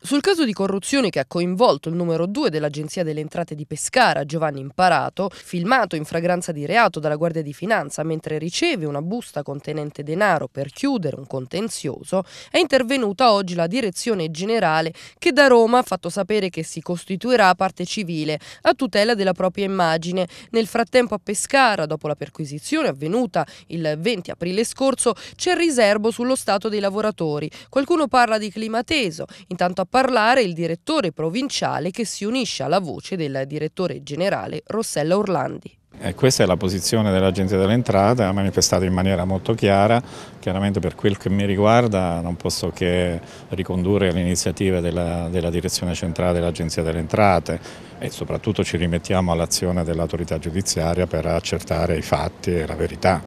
Sul caso di corruzione che ha coinvolto il numero 2 dell'Agenzia delle Entrate di Pescara, Giovanni Imparato, filmato in fragranza di reato dalla Guardia di Finanza mentre riceve una busta contenente denaro per chiudere un contenzioso, è intervenuta oggi la Direzione Generale che da Roma ha fatto sapere che si costituirà parte civile a tutela della propria immagine. Nel frattempo a Pescara, dopo la perquisizione avvenuta il 20 aprile scorso, c'è riservo sullo stato dei lavoratori. Qualcuno parla di clima teso, intanto a parlare il direttore provinciale che si unisce alla voce del direttore generale Rossella Orlandi. E eh, questa è la posizione dell'Agenzia dell'Entrata, ha manifestato in maniera molto chiara, chiaramente per quel che mi riguarda non posso che ricondurre alle iniziative della, della Direzione Centrale dell'Agenzia delle Entrate e soprattutto ci rimettiamo all'azione dell'autorità giudiziaria per accertare i fatti e la verità.